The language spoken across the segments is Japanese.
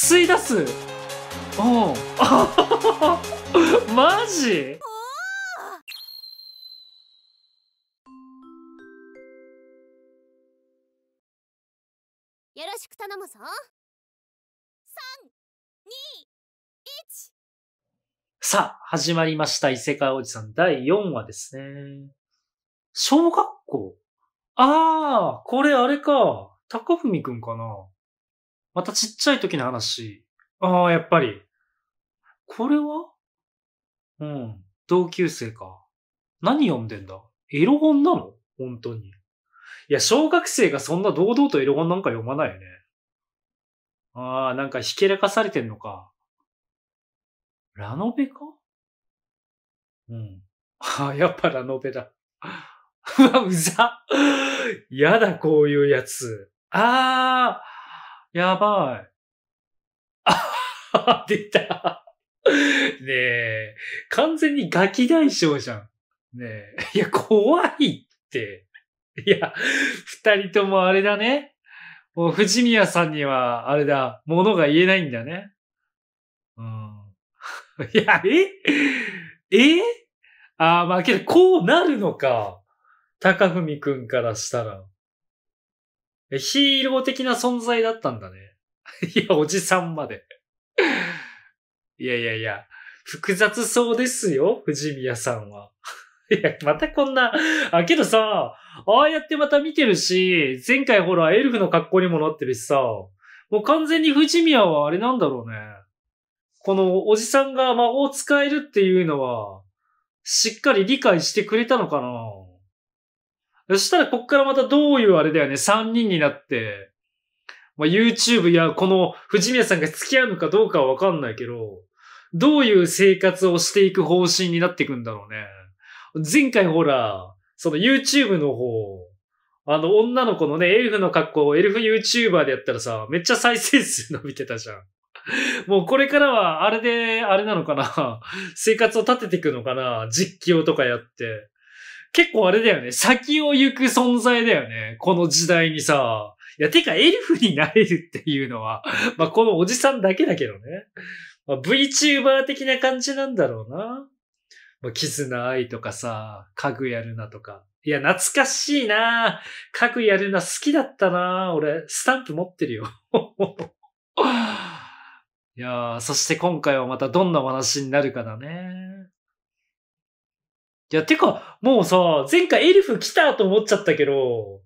吸い出すおお マジよろしく頼むぞ321さあ始まりました異世界おじさん第4話ですね小学校ああこれあれか高文くんかなまたちっちゃい時の話。ああ、やっぱり。これはうん。同級生か。何読んでんだエロ本なの本当に。いや、小学生がそんな堂々とエロ本なんか読まないよね。ああ、なんかひけらかされてんのか。ラノベかうん。ああ、やっぱラノベだ。うわ、うざ。やだ、こういうやつ。ああ。やばい。あ、出た。ねえ、完全にガキ大将じゃん。ねえ、いや、怖いって。いや、二人ともあれだね。もう藤宮さんには、あれだ、ものが言えないんだね。うん。いや、ええああ、まあけど、こうなるのか。高文くんからしたら。ヒーロー的な存在だったんだね。いや、おじさんまで。いやいやいや、複雑そうですよ、藤宮さんは。いや、またこんな、あ、けどさ、ああやってまた見てるし、前回ほら、エルフの格好にもなってるしさ、もう完全に藤宮はあれなんだろうね。このおじさんが魔法使えるっていうのは、しっかり理解してくれたのかなそしたらこっからまたどういうあれだよね、3人になって、まあ、YouTube やこの藤宮さんが付き合うのかどうかはわかんないけど、どういう生活をしていく方針になっていくんだろうね。前回ほら、その YouTube の方、あの女の子のね、エルフの格好をエルフ YouTuber でやったらさ、めっちゃ再生数伸びてたじゃん。もうこれからはあれで、あれなのかな生活を立てていくのかな実況とかやって。結構あれだよね。先を行く存在だよね。この時代にさ。いや、てかエルフになれるっていうのは、まあ、このおじさんだけだけどね。まあ、VTuber 的な感じなんだろうな。まあ、絆愛とかさ、家具やるなとか。いや、懐かしいな家具やるな好きだったな俺、スタンプ持ってるよ。いやー、そして今回はまたどんなお話になるかだね。いや、てか、もうさ、前回エルフ来たと思っちゃったけど、も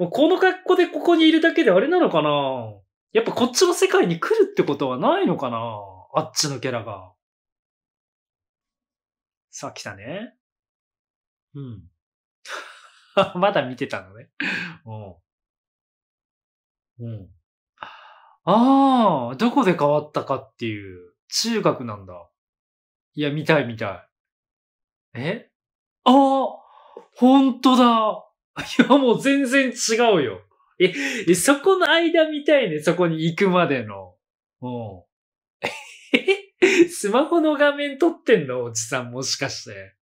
うこの格好でここにいるだけであれなのかなやっぱこっちの世界に来るってことはないのかなあっちのキャラが。さあ、来たね。うん。まだ見てたのね。うん。うん。ああ、どこで変わったかっていう、中学なんだ。いや、見たい見たい。えああ、本当だ。いや、もう全然違うよ。え、えそこの間みたいね、そこに行くまでの。うん。えスマホの画面撮ってんのおじさんもしかして。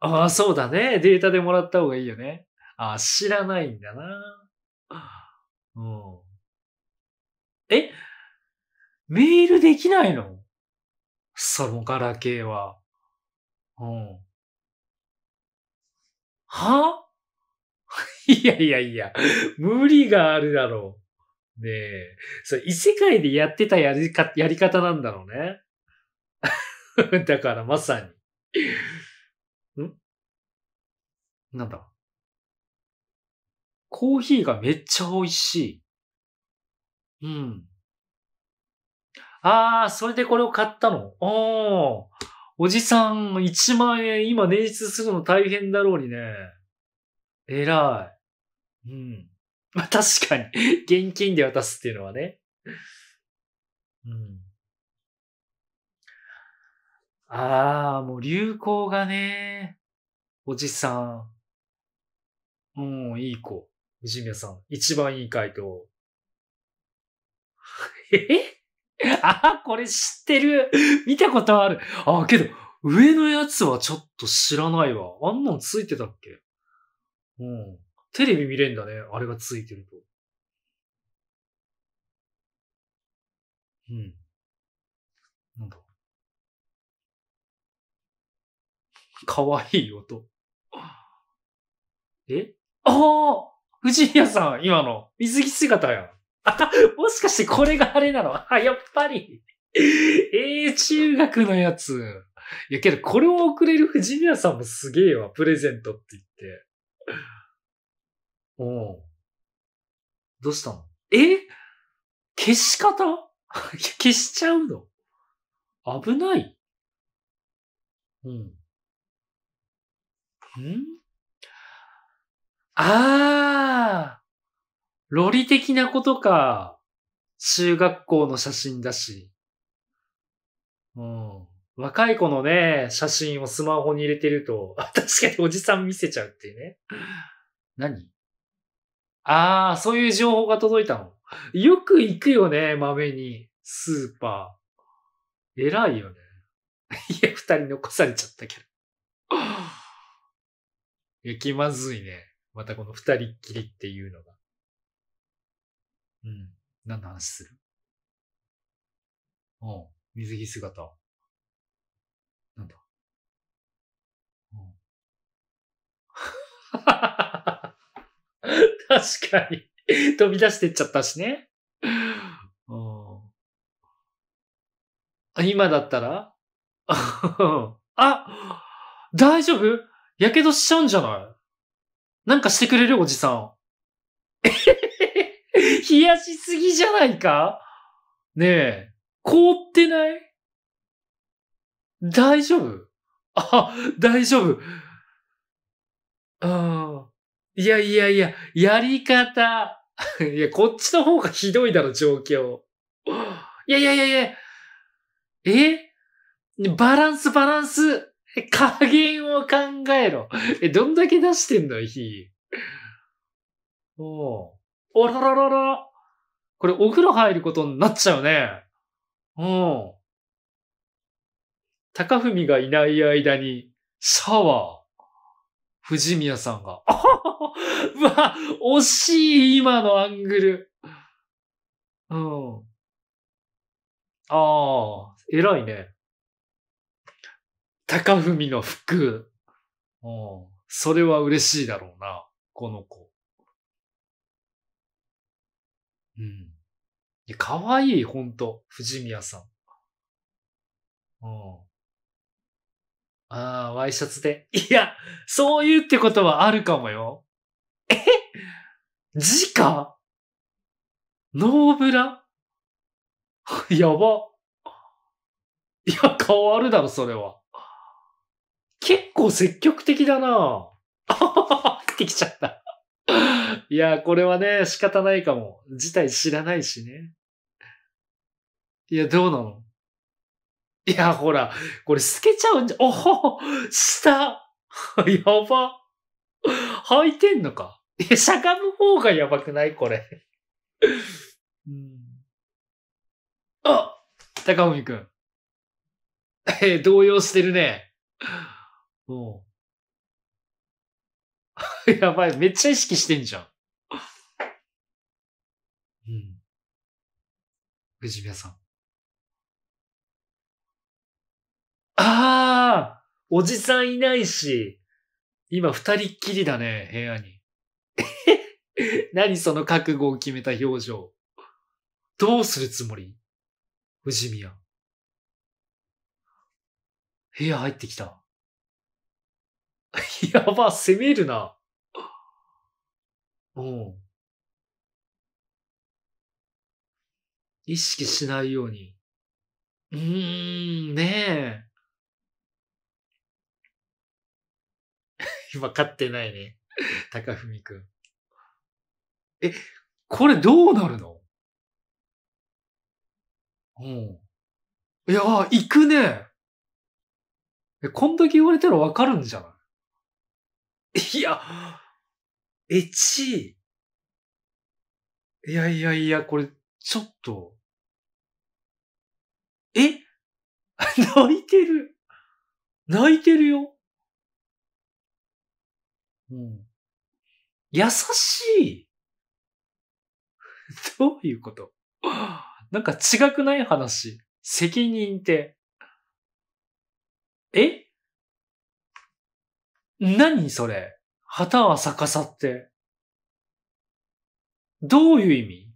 ああ、そうだね。データでもらった方がいいよね。ああ、知らないんだな。うん。えメールできないのそのガラケーは。うん。は いやいやいや、無理があるだろう。ねえ。それ異世界でやってたやりかやり方なんだろうね。だからまさに。んなんだコーヒーがめっちゃ美味しい。うん。ああ、それでこれを買ったの。おー。おじさん1万円、今捻出するの大変だろうにね。偉い。うん。まあ確かに、現金で渡すっていうのはね。うん。ああ、もう流行がね、おじさん。うん、いい子。藤宮さん。一番いい回答。えあ、これ知ってる。見たことある。あ、けど、上のやつはちょっと知らないわ。あんなんついてたっけうん。テレビ見れんだね。あれがついてると。うん。なんだ。かわいい音。えああ藤井屋さん、今の。水着姿やん。た、もしかしてこれがあれなの あ、やっぱり。ええ、中学のやつ。いやけど、これを送れる藤宮さんもすげえわ。プレゼントって言って。おうどうしたのえ消し方消しちゃうの危ないうん。んああロリ的なことか、中学校の写真だし。うん。若い子のね、写真をスマホに入れてると、確かにおじさん見せちゃうっていうね。何ああ、そういう情報が届いたの。よく行くよね、まめに。スーパー。偉いよね。いや、二人残されちゃったけど。いや、気まずいね。またこの二人っきりっていうのが。うん。何の話するおう水着姿。なんだおう 確かに飛び出してっちゃったしね。おう今だったら あ大丈夫やけどしちゃうんじゃないなんかしてくれるおじさん。冷やしすぎじゃないかねえ、凍ってない大丈夫あ、大丈夫。ああ。いやいやいや、やり方。いや、こっちの方がひどいだろ、状況。いやいやいやいや。えバランスバランス。加減を考えろ。え、どんだけ出してんの、火。おう。おらららら。これお風呂入ることになっちゃうね。うん。高文がいない間に、シャワー。藤宮さんが。うわ、惜しい、今のアングル。うん。ああ、偉いね。高文の服。うん。それは嬉しいだろうな、この子。うん。いや、かわいい、ほんと。藤宮さん。うん。ああ、ワイシャツで。いや、そういうってことはあるかもよ。え直ノーブラ やば。いや、変わるだろ、それは。結構積極的だな帰っ てきちゃった いや、これはね、仕方ないかも。事態知らないしね。いや、どうなのいや、ほら、これ透けちゃうんじゃ、おほ下 やば履いてんのかいや、しゃがむ方がやばくないこれ うん。あ高文くん。え動揺してるね。う やばい、めっちゃ意識してんじゃん。うん。藤宮さん。ああおじさんいないし、今二人っきりだね、部屋に。何その覚悟を決めた表情。どうするつもり藤宮。部屋入ってきた。やば、攻めるな。うん。意識しないように。うーん、ねえ。今 勝ってないね。高文くん。え、これどうなるのうん。いやー、行くね。え、こんだけ言われたらわかるんじゃない いや、エチいやいやいや、これ、ちょっと。え 泣いてる。泣いてるよ。うん。優しい。どういうことなんか違くない話。責任って。え何それ旗は逆さって、どういう意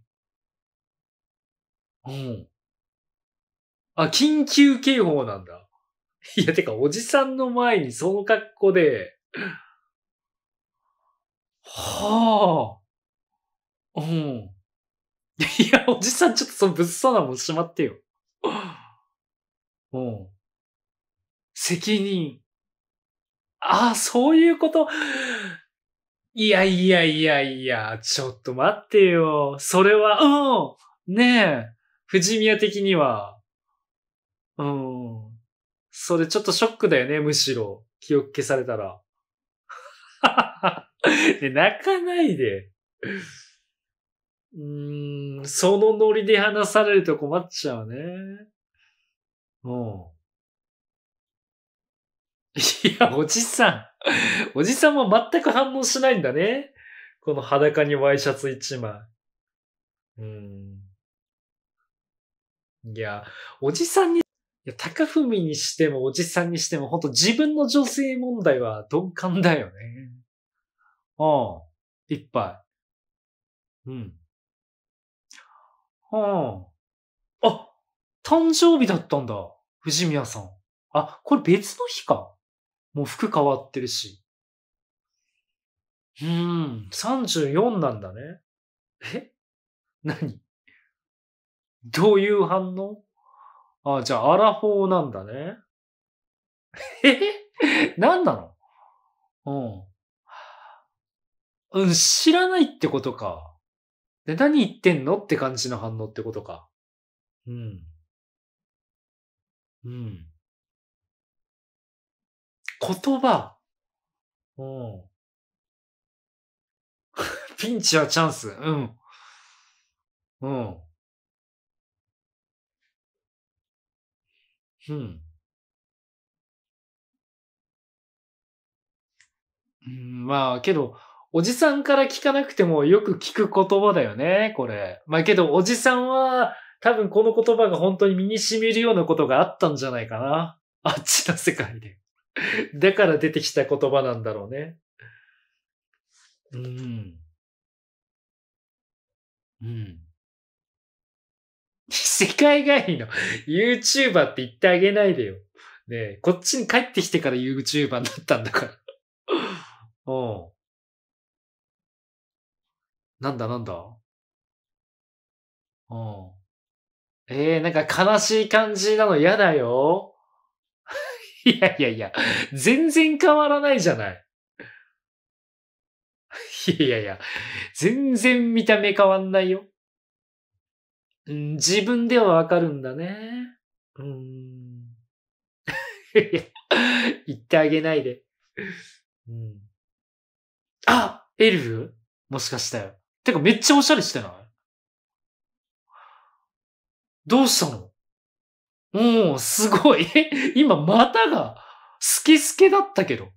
味うん。あ、緊急警報なんだ。いや、てか、おじさんの前にその格好で、はあ。うん。いや、おじさんちょっとその物騒なもんしまってよ。うん。責任。ああ、そういうこと。いやいやいやいや、ちょっと待ってよ。それは、うん。ねえ。富士宮的には。うん。それちょっとショックだよね、むしろ。記憶消されたら。ね、泣かないで。うーん、そのノリで話されると困っちゃうね。うん。いや、おじさん。おじさんも全く反応しないんだね。この裸にワイシャツ一枚。うん。いや、おじさんに、いや、高文にしてもおじさんにしても、ほんと自分の女性問題は鈍感だよね。うん。いっぱい。うん。うん。あ、誕生日だったんだ。藤宮さん。あ、これ別の日か。もう服変わってるし。うーん、34なんだね。え何どういう反応あ、じゃあ、アラフォーなんだね。え何なのうん。うん、知らないってことか。で、何言ってんのって感じの反応ってことか。うん。うん。言葉。うん。ピンチはチャンス。うん。うん。うん。うん、まあ、けど、おじさんから聞かなくてもよく聞く言葉だよね、これ。まあけど、おじさんは多分この言葉が本当に身に染みるようなことがあったんじゃないかな。あっちの世界で。だから出てきた言葉なんだろうね。うん。うん。世界外の YouTuber って言ってあげないでよ。ねこっちに帰ってきてから YouTuber になったんだから。うん。なんだなんだうん。ええー、なんか悲しい感じなの嫌だよ。いやいやいや、全然変わらないじゃない。いやいやいや、全然見た目変わんないよ。自分ではわかるんだね。うん。言ってあげないで。うん、あエルフもしかして。てかめっちゃおしゃれしてないどうしたのうん、すごい。今、股が、スケスケだったけど。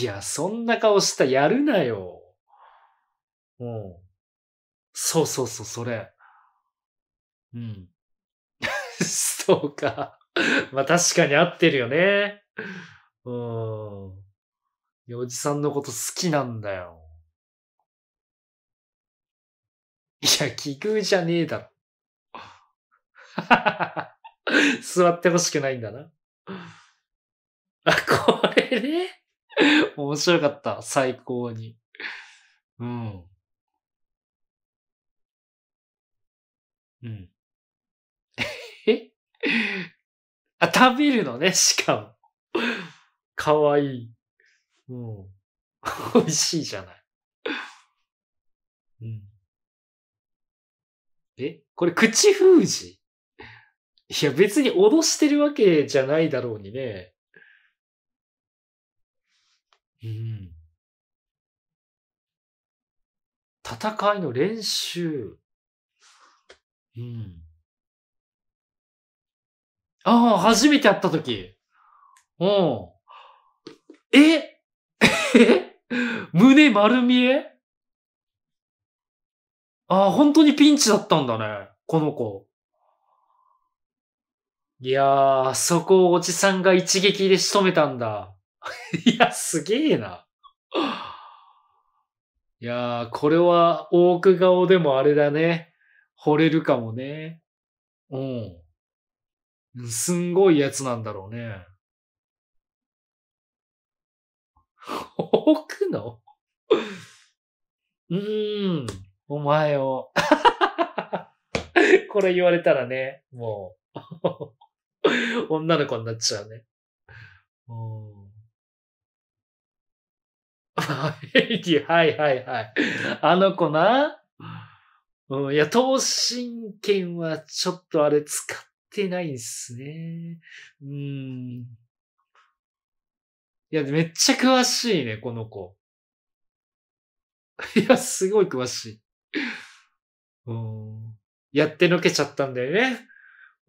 いや、そんな顔したやるなよ。うん。そうそうそう、それ。うん。そうか。まあ確かに合ってるよね。うん。おじさんのこと好きなんだよ。いや、奇遇じゃねえだろ。座ってほしくないんだな。あ、これね。面白かった。最高に。うん。うん。えあ、食べるのね、しかも。かわいい。うん。美味しいじゃない。うん。えこれ、口封じいや、別に脅してるわけじゃないだろうにね。うん。戦いの練習。うん。ああ、初めて会った時。うん。え 胸丸見えああ、本当にピンチだったんだね。この子。いやー、そこをおじさんが一撃で仕留めたんだ。いや、すげえな。いやー、これは、大奥顔でもあれだね。惚れるかもね。うん。すんごいやつなんだろうね。奥のうーん、お前を これ言われたらね、もう 女の子になっちゃうね。うんはいはいはい。あの子な。うん、いや、投身券はちょっとあれ使ってないんすね。うん。いや、めっちゃ詳しいね、この子。いや、すごい詳しい。うん。やってのけちゃったんだよね。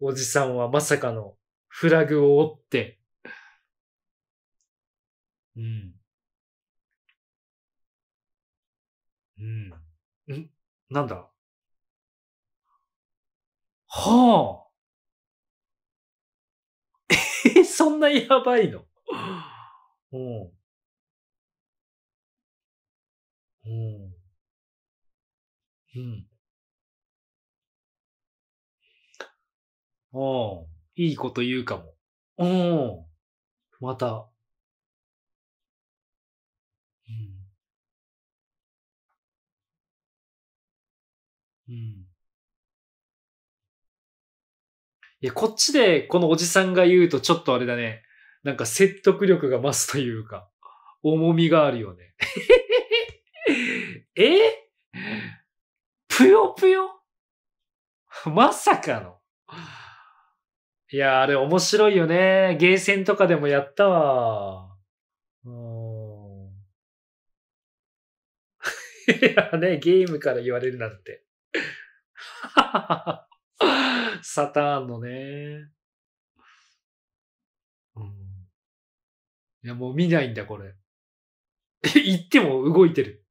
おじさんはまさかのフラグを折って、うん。うん。んなんだはあ。えそんなやばいのうん。うん。うん。おいいこと言うかも。おん、また。うん。うん。いや、こっちでこのおじさんが言うとちょっとあれだね。なんか説得力が増すというか、重みがあるよね。えぷよぷよまさかの。いや、あれ面白いよね。ゲーセンとかでもやったわ。うん。いやね、ゲームから言われるなんて。サターンのね。うん。いや、もう見ないんだ、これ。え、行っても動いてる。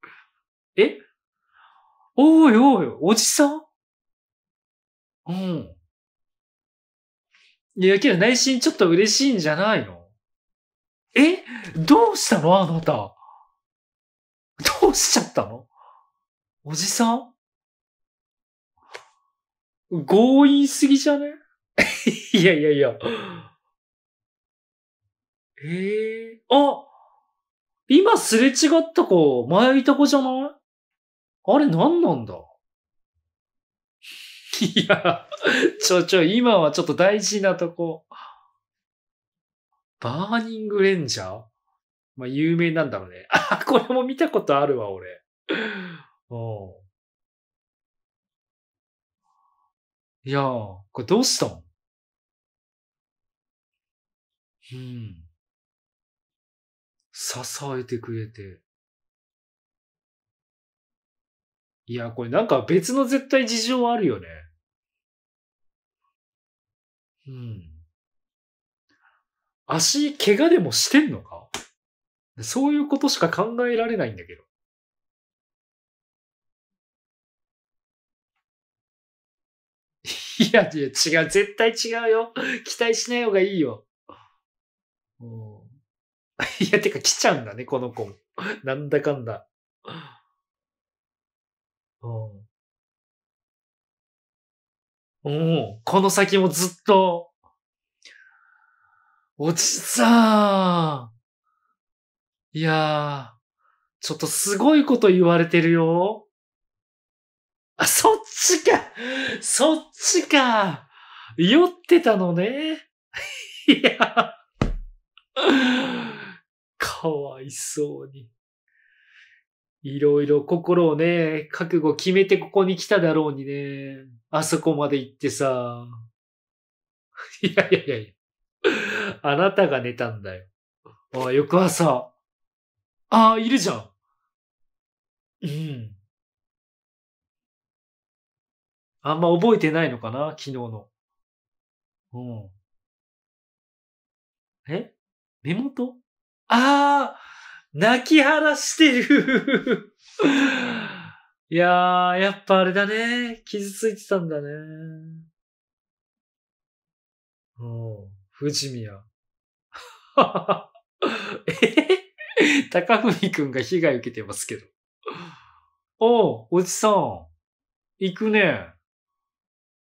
えおいおい、おじさんうん。いや、けど内心ちょっと嬉しいんじゃないのえどうしたのあなた。どうしちゃったのおじさん強引すぎじゃね いやいやいや。ええー、あ今すれ違った子、前いた子じゃないあれ何なんだいや、ちょちょ、今はちょっと大事なとこ。バーニングレンジャーまあ、有名なんだろうね。あ、これも見たことあるわ、俺。ういやー、これどうしたんうん。支えてくれて。いや、これなんか別の絶対事情あるよね。うん。足、怪我でもしてんのかそういうことしか考えられないんだけど。いや、いや、違う。絶対違うよ。期待しない方がいいよ。いや、てか来ちゃうんだね、この子も。なんだかんだ。うん、この先もずっと、おじさん。いやー、ちょっとすごいこと言われてるよ。あ、そっちかそっちか酔ってたのね。いや、かわいそうに。いろいろ心をね、覚悟決めてここに来ただろうにね、あそこまで行ってさ。いやいやいやいや。あなたが寝たんだよ。あ翌朝。ああ、いるじゃん。うん。あんま覚えてないのかな昨日の。うん。え目元ああ泣き晴してる いやー、やっぱあれだね。傷ついてたんだね。おう、富士宮。え高文くんが被害受けてますけど。おう、おじさん。行くね。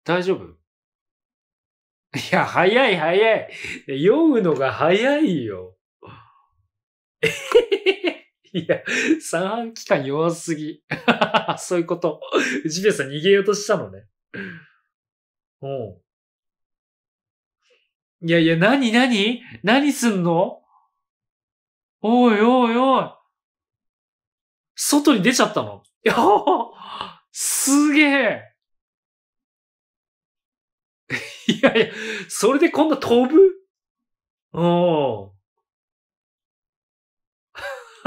大丈夫いや、早い早い。酔うのが早いよ。いや、三半期間弱すぎ。そういうこと。ジビさん逃げようとしたのね。うん。いやいや、なになに何すんのおいおいおい。外に出ちゃったのいや すげえ。いやいや、それでこんな飛ぶうん。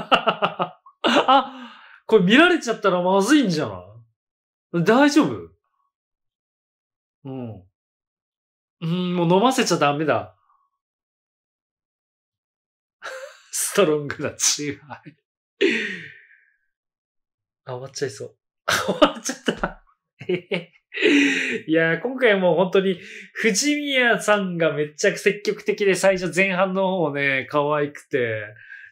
あ、これ見られちゃったらまずいんじゃない大丈夫うん。うん、もう飲ませちゃダメだ。ストロングなチーム。あ、終わっちゃいそう。終わっちゃった。いやー、今回も本当に、藤宮さんがめっちゃ積極的で最初前半の方ね、可愛くて、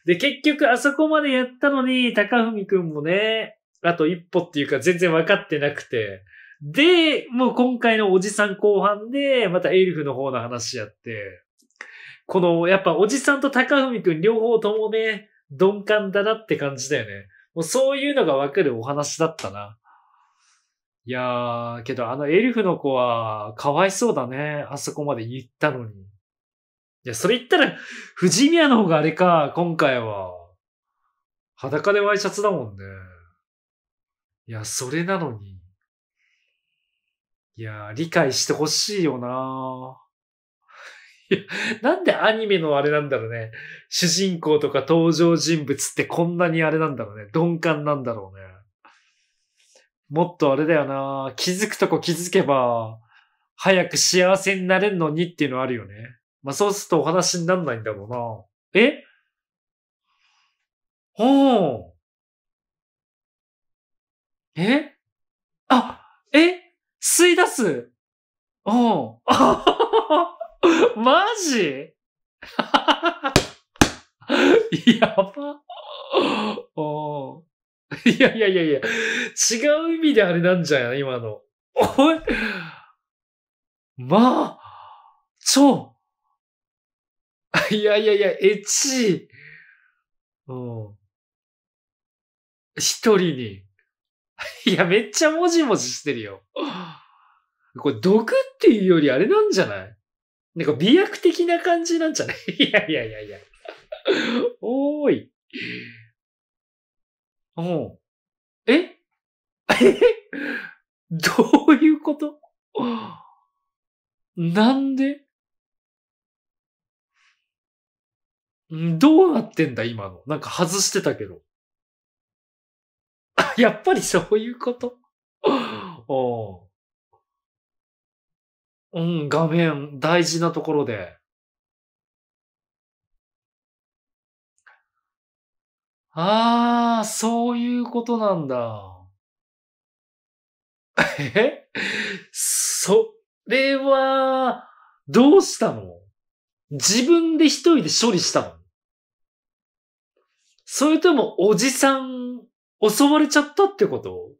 で、結局あそこまでやったのに、高文くんもね、あと一歩っていうか全然分かってなくて。で、もう今回のおじさん後半で、またエルフの方の話やって。この、やっぱおじさんと高文くん両方ともね、鈍感だなって感じだよね。もうそういうのがわかるお話だったな。いやー、けどあのエルフの子は、かわいそうだね。あそこまで言ったのに。いや、それ言ったら、藤宮の方があれか、今回は。裸でワイシャツだもんね。いや、それなのに。いや、理解してほしいよないや、なんでアニメのあれなんだろうね。主人公とか登場人物ってこんなにあれなんだろうね。鈍感なんだろうね。もっとあれだよな気づくとこ気づけば、早く幸せになれるのにっていうのあるよね。まあ、そうするとお話にならないんだろうな。えおう。えあ、え吸い出すおう。マジ やば。おいやいやいやいや、違う意味であれなんじゃん、今の。おいまあ、超、いやいやいや、エッチうん。一人に。いや、めっちゃもじもじしてるよ。これ、毒っていうよりあれなんじゃないなんか美薬的な感じなんじゃない いやいやいやいや。おーい。うん。ええ どういうことなんでどうなってんだ、今の。なんか外してたけど。やっぱりそういうこと うん、画面、大事なところで。ああ、そういうことなんだ。えそれは、どうしたの自分で一人で処理したのそれともおじさん襲われちゃったってこと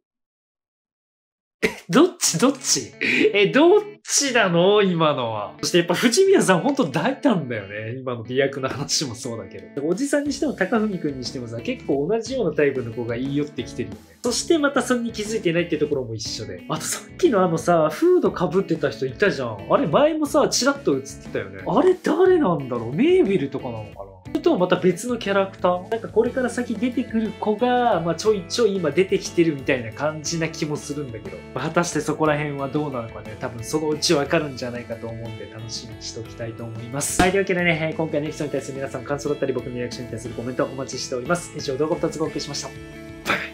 え、どっちどっちえ、どっちなの今のは。そしてやっぱ藤宮さんほんと大胆だよね。今の美役の話もそうだけど。おじさんにしても高文くんにしてもさ、結構同じようなタイプの子が言い寄ってきてるよね。そしてまたそれに気づいてないってところも一緒で。あとさっきのあのさ、フード被ってた人いたじゃん。あれ前もさ、チラッと映ってたよね。あれ誰なんだろうメービルとかなのかなとはまた別のキャラクターなんかこれから先出てくる子が、まあ、ちょいちょい今出てきてるみたいな感じな気もするんだけど、まあ、果たしてそこら辺はどうなのかね多分そのうちわかるんじゃないかと思うんで楽しみにしておきたいと思いますはいというわけでね今回のエピソードに対する皆さん感想だったり僕のリアクションに対するコメントお待ちしております以上動画2つごお送りしましたバイバイ